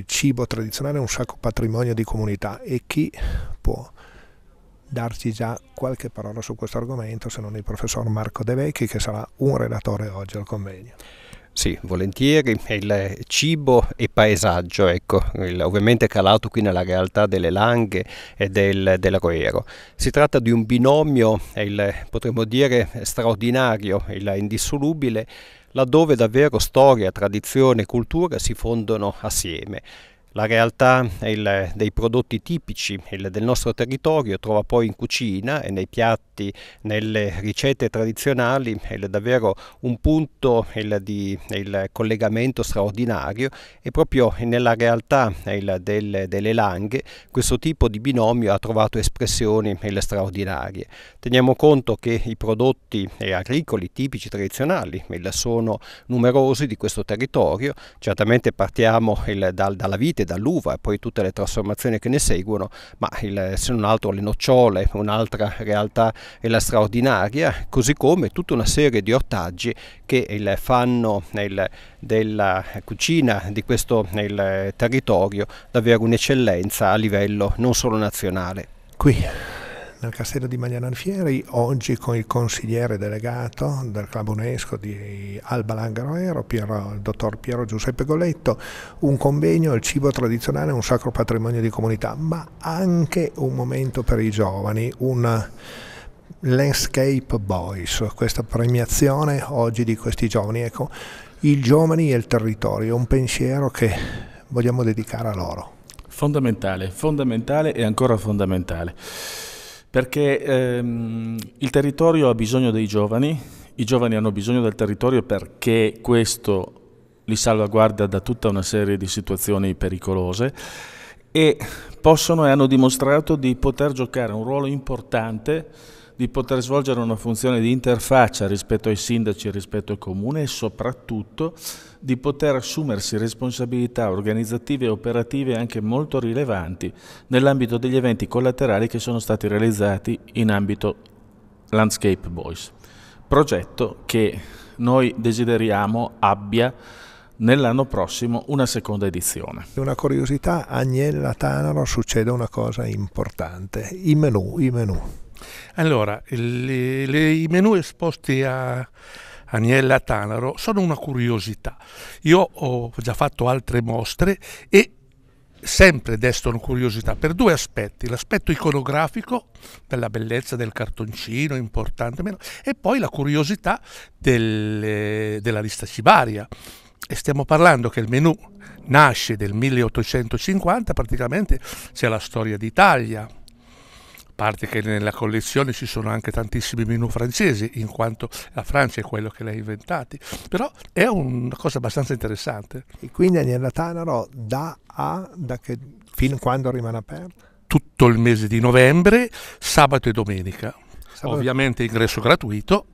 Il cibo tradizionale è un sacco patrimonio di comunità e chi può darci già qualche parola su questo argomento se non il professor Marco De Vecchi che sarà un relatore oggi al convegno. Sì, volentieri, il cibo e paesaggio, ecco, il, ovviamente calato qui nella realtà delle Langhe e del, del Roero. Si tratta di un binomio, il, potremmo dire, straordinario, il, indissolubile, laddove davvero storia, tradizione e cultura si fondono assieme. La realtà il, dei prodotti tipici il, del nostro territorio trova poi in cucina e nei piatti, nelle ricette tradizionali, è davvero un punto il, di collegamento straordinario e proprio nella realtà del, delle langhe questo tipo di binomio ha trovato espressioni straordinarie. Teniamo conto che i prodotti eh, agricoli tipici tradizionali sono numerosi di questo territorio, certamente partiamo dal, dalla vita partite dall'uva e poi tutte le trasformazioni che ne seguono, ma il, se non altro le nocciole, un'altra realtà è la straordinaria, così come tutta una serie di ortaggi che il, fanno il, della cucina di questo territorio davvero un'eccellenza a livello non solo nazionale. Qui nel castello di Magliananfieri, oggi con il consigliere delegato del Club UNESCO di Alba Langaroero, Piero, il dottor Piero Giuseppe Goletto, un convegno, il cibo tradizionale, un sacro patrimonio di comunità, ma anche un momento per i giovani, un... Landscape Boys, questa premiazione oggi di questi giovani, ecco, i giovani e il territorio, un pensiero che vogliamo dedicare a loro. Fondamentale, fondamentale e ancora fondamentale perché ehm, il territorio ha bisogno dei giovani, i giovani hanno bisogno del territorio perché questo li salvaguarda da tutta una serie di situazioni pericolose e possono e hanno dimostrato di poter giocare un ruolo importante di poter svolgere una funzione di interfaccia rispetto ai sindaci, rispetto al comune e soprattutto di poter assumersi responsabilità organizzative e operative anche molto rilevanti nell'ambito degli eventi collaterali che sono stati realizzati in ambito Landscape Boys, progetto che noi desideriamo abbia nell'anno prossimo una seconda edizione. Una curiosità, Agnella Tanaro succede una cosa importante, i menù, i menù. Allora, le, le, i menu esposti a Aniella Tanaro sono una curiosità. Io ho già fatto altre mostre e sempre destano curiosità per due aspetti, l'aspetto iconografico della bellezza del cartoncino, importante, meno, e poi la curiosità del, della lista cibaria. E stiamo parlando che il menù nasce del 1850, praticamente c'è la storia d'Italia, parte che nella collezione ci sono anche tantissimi menu francesi, in quanto la Francia è quello che l'ha inventato. però è una cosa abbastanza interessante. E quindi Daniela Tanaro da a da che, fino quando rimane aperta? Tutto il mese di novembre, sabato e domenica. Sabato. Ovviamente ingresso gratuito